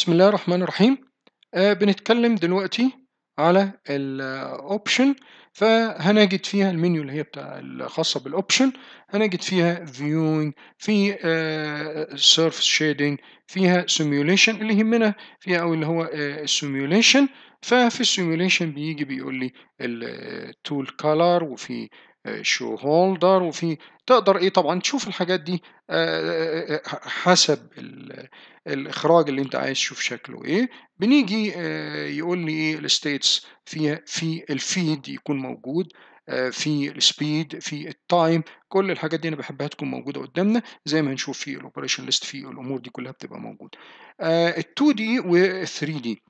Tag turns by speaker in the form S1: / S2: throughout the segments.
S1: بسم الله الرحمن الرحيم آه بنتكلم دلوقتي على الاوبشن فهنجد فيها المنيو اللي هي بتاع الخاصه بالاوبشن هنجد فيها فيوينج في سيرفس آه، شيدنج فيها سيميوليشن اللي يهمنا فيها او اللي هو السيميوليشن آه، ففي السيميوليشن بيجي بيقول لي التول كالر وفي شو آه، هولدر وفي تقدر ايه طبعا تشوف الحاجات دي آه، آه، حسب الاخراج اللي انت عايز تشوف شكله ايه بنيجي يقول لي ايه الستيتس في في الفيد يكون موجود في السبيد في التايم كل الحاجات دي انا بحبها تكون موجوده قدامنا زي ما هنشوف في الاوبريشن ليست في الامور دي كلها بتبقى موجوده ال2 دي وال3 دي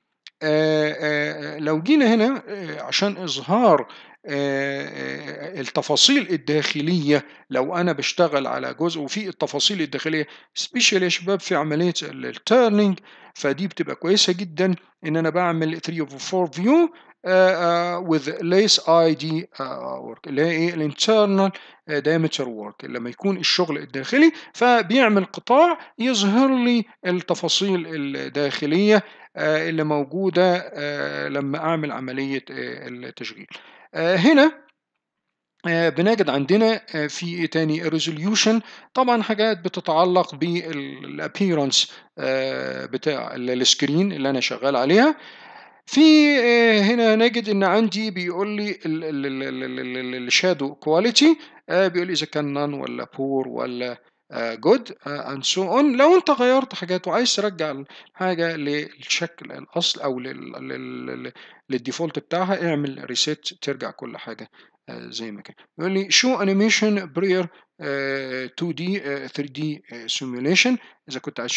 S1: لو جينا هنا عشان اظهار آه، آه، التفاصيل الداخليه لو انا بشتغل على جزء وفي التفاصيل الداخليه سبيشال يا شباب في عمليه التيرنينج فدي بتبقى كويسه جدا ان انا بعمل 3 اوف 4 فيو with ليس ID دي work اللي هي ايه الانترنال دايمتر work لما يكون الشغل الداخلي فبيعمل قطاع يظهر لي التفاصيل الداخليه آه، اللي موجوده لما اعمل عمليه التشغيل آه، هنا آه، بنجد عندنا آه، في ايه تاني resolution طبعا حاجات بتتعلق بالابييرنس بتاع السكرين اللي انا شغال عليها في هنا نجد ان عندي بيقول لي الشادو كواليتي بيقول لي اذا كان نان ولا بور ولا جود اند سو اون لو انت غيرت حاجات وعايز ترجع الحاجه للشكل الاصل او للديفولت بتاعها اعمل ريسيت ترجع كل حاجه آه، زي ما كان يقول لي شو انيميشن بريير 2 دي 3 دي سيموليشن اذا كنت عايز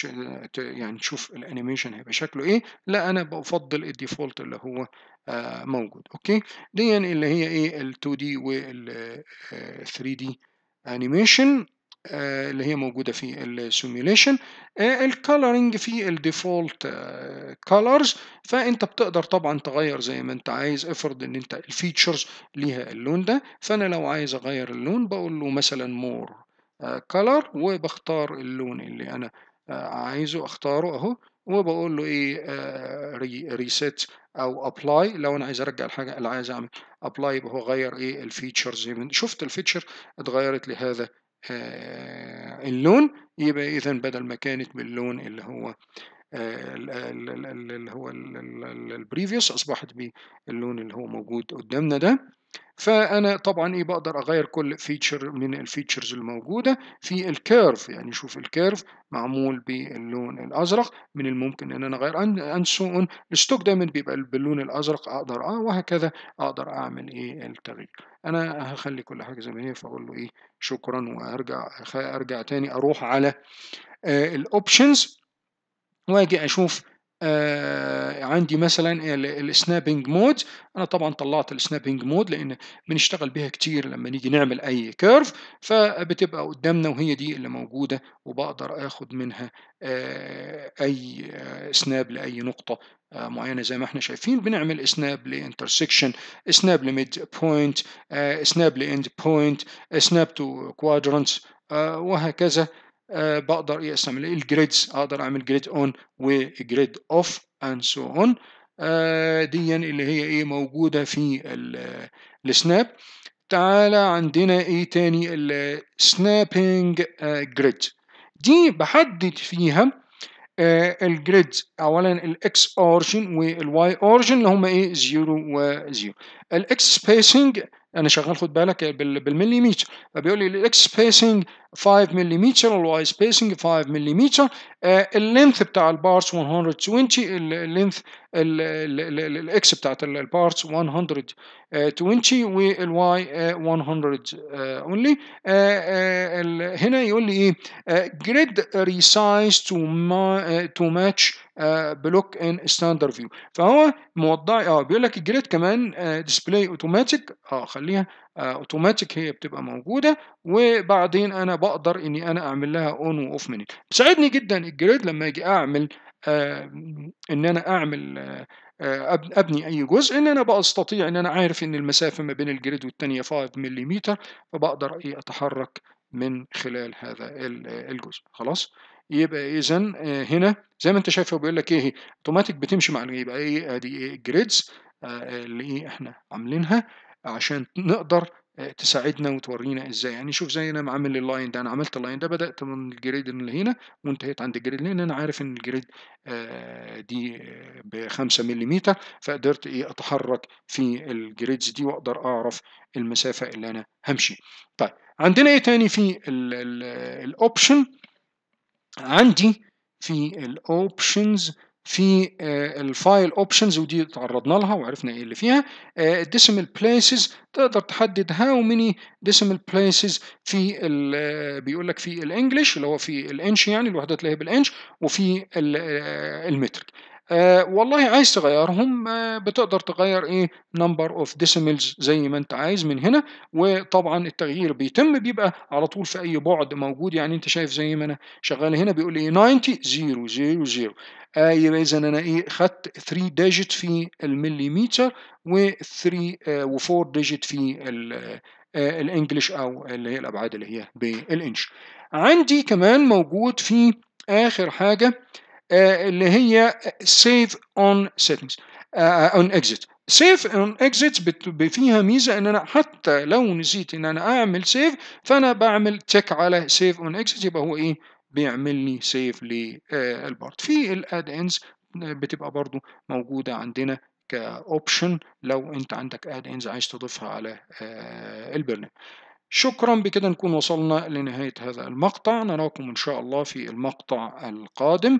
S1: يعني تشوف الانيميشن هيبقى شكله ايه لا انا بفضل الديفولت اللي هو آه، موجود اوكي دي اللي هي ايه ال 2 دي وال 3 دي انيميشن آه، اللي هي موجودة في السيميوليشن آه، الكالرنج في الديفولت كالرز آه، فانت بتقدر طبعا تغير زي ما انت عايز افرض ان انت الفيتشرز ليها اللون ده فانا لو عايز اغير اللون بقول له مثلا مور كالر وبختار اللون اللي انا عايزه اختاره اهو وبقول له ايه ريسيت او ابلاي لو انا عايز ارجع الحاجه اللي عايز اعمل ابلاي يبقى هو غير ايه الفيتشرز شفت الفيتشر اتغيرت لهذا آه، اللون يبقى إذا بدل ما كانت باللون اللي هو آه، اللي هو البريفيوس أصبحت باللون اللي هو موجود قدامنا ده فانا طبعا ايه بقدر اغير كل فيتشر من الفيتشرز الموجوده في الكيرف يعني شوف الكيرف معمول باللون الازرق من الممكن ان انا اغير ان سو اون الستوك دايما بيبقى باللون الازرق اقدر اه وهكذا اقدر اعمل ايه التغيير انا هخلي كل حاجه زي ما هي فاقول له ايه شكرا وارجع ارجع تاني اروح على آه، الاوبشنز واجي اشوف آه عندي مثلا السنابنج مود انا طبعا طلعت السنابنج مود لان بنشتغل بيها كتير لما نيجي نعمل اي كيرف فبتبقى قدامنا وهي دي اللي موجوده وبقدر اخد منها آه اي آه سناب لاي نقطه آه، معينه زي ما احنا شايفين بنعمل سناب لانترسكشن سناب لميد بوينت سناب لاند بوينت سناب تو كوادرنتس وهكذا آه، بقدر ايه استعمل الجريدز اقدر اعمل جريد اون وجريد اوف اند سو اون دي اللي هي ايه موجوده في السناب تعالى عندنا ايه تاني السنابنج آه، جريد دي بحدد فيها آه، الجريد اولا الاكس اورجن والواي اورجن اللي هما ايه 0 و 0 الاكس سبيسنج انا يعني شغال خد بالك بالمليمتر فبيقول لي الاكس سبيسنج 5 ملم والواي سبيسنج 5 ملم اللينث بتاع البارتس 120 اللينث الاكس بتاعت البارتس 120 والواي 100 اونلي هنا يقول لي ايه جريد ريسايز تو ماتش بلوك ان ستاندر فيو فهو موضع اه بيقول لك الجريد كمان ديسبلاي آه، اوتوماتيك اه خليها اوتوماتيك آه، هي بتبقى موجوده وبعدين انا بقدر اني انا اعمل لها اون واوف منين بتساعدني جدا الجريد لما اجي اعمل آه ان انا اعمل آه ابني اي جزء ان انا بقى استطيع ان انا عارف ان المسافه ما بين الجريد والثانيه 5 ملم فبقدر ايه اتحرك من خلال هذا الجزء خلاص يبقى اذا آه، هنا زي ما انت شايف هو بيقول لك ايه اوتوماتيك بتمشي مع يبقى ايه ادي ايه الجريدز آه، اللي ايه احنا عاملينها عشان نقدر آه، تساعدنا وتورينا ازاي يعني شوف زي انا عامل اللاين ده انا عملت اللاين ده بدات من الجريد اللي هنا وانتهيت عند الجريد لان انا عارف ان الجريد دي ب 5 ملم فقدرت ايه اتحرك في الجريدز دي واقدر اعرف المسافه اللي انا همشي طيب عندنا ايه تاني في الاوبشن عندي في الاوبشنز في آه، الفايل اوبشنز ودي تعرضنا لها وعرفنا ايه اللي فيها الديسيمال آه، بليسز تقدر تحدد هاو ميني ديسيمال بليسز في آه، بيقول لك في الانجليش اللي هو في الانش يعني الوحدات اللي هي بالانش وفي المتر آه والله عايز تغيرهم آه بتقدر تغير ايه نمبر اوف ديسيملز زي ما انت عايز من هنا وطبعا التغيير بيتم بيبقى على طول في اي بعد موجود يعني انت شايف زي ما انا شغال هنا بيقول لي ايه 90 0 0 0 يبقى اذا انا ايه خدت 3 ديجيت في المليمتر و3 آه و4 ديجيت في الانجلش آه، آه، الانجليش او اللي هي الابعاد اللي هي بالانش عندي كمان موجود في اخر حاجه آه، اللي هي سيف اون سيتنجز اون اكزيت سيف اون اكزيت فيها ميزه ان انا حتى لو نسيت ان انا اعمل سيف فانا بعمل تشيك على سيف اون اكزيت يبقى هو ايه بيعمل لي سيف للبارت في الاد انز بتبقى برضو موجوده عندنا كاوبشن لو انت عندك اد انز عايز تضيفها على آه، البرنامج شكرا بكده نكون وصلنا لنهايه هذا المقطع نراكم ان شاء الله في المقطع القادم